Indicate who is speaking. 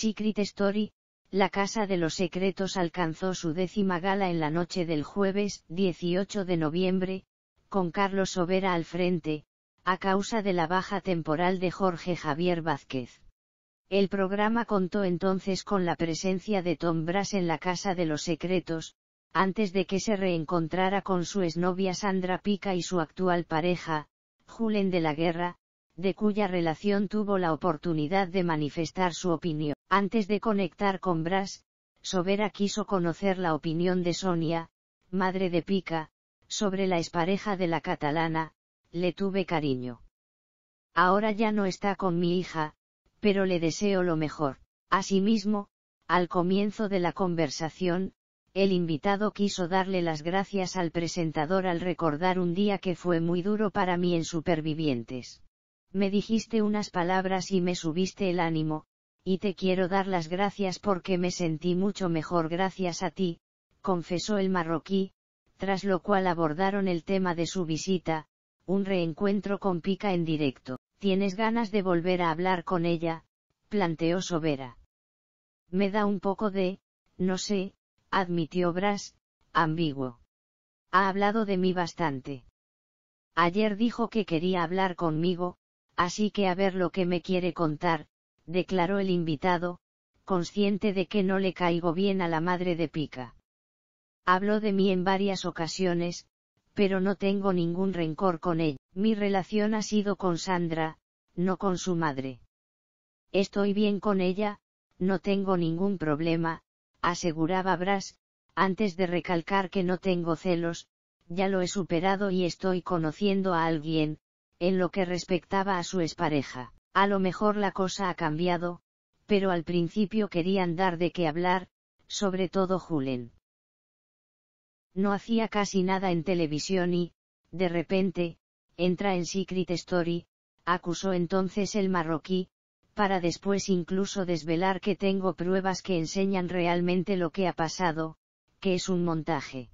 Speaker 1: Secret Story, La Casa de los Secretos alcanzó su décima gala en la noche del jueves 18 de noviembre, con Carlos Overa al frente, a causa de la baja temporal de Jorge Javier Vázquez. El programa contó entonces con la presencia de Tom Brass en la Casa de los Secretos, antes de que se reencontrara con su exnovia Sandra Pica y su actual pareja, Julen de la Guerra, de cuya relación tuvo la oportunidad de manifestar su opinión. Antes de conectar con Bras, Sobera quiso conocer la opinión de Sonia, madre de Pica, sobre la expareja de la catalana, le tuve cariño. Ahora ya no está con mi hija, pero le deseo lo mejor. Asimismo, al comienzo de la conversación, el invitado quiso darle las gracias al presentador al recordar un día que fue muy duro para mí en Supervivientes. Me dijiste unas palabras y me subiste el ánimo, y te quiero dar las gracias porque me sentí mucho mejor gracias a ti, confesó el marroquí, tras lo cual abordaron el tema de su visita, un reencuentro con Pica en directo. ¿Tienes ganas de volver a hablar con ella? planteó Sobera. Me da un poco de, no sé, admitió Bras, ambiguo. Ha hablado de mí bastante. Ayer dijo que quería hablar conmigo, así que a ver lo que me quiere contar, declaró el invitado, consciente de que no le caigo bien a la madre de Pica. Habló de mí en varias ocasiones, pero no tengo ningún rencor con ella. Mi relación ha sido con Sandra, no con su madre. Estoy bien con ella, no tengo ningún problema, aseguraba Bras, antes de recalcar que no tengo celos, ya lo he superado y estoy conociendo a alguien, en lo que respectaba a su expareja. A lo mejor la cosa ha cambiado, pero al principio querían dar de qué hablar, sobre todo Julen. No hacía casi nada en televisión y, de repente, entra en Secret Story, acusó entonces el marroquí, para después incluso desvelar que tengo pruebas que enseñan realmente lo que ha pasado, que es un montaje.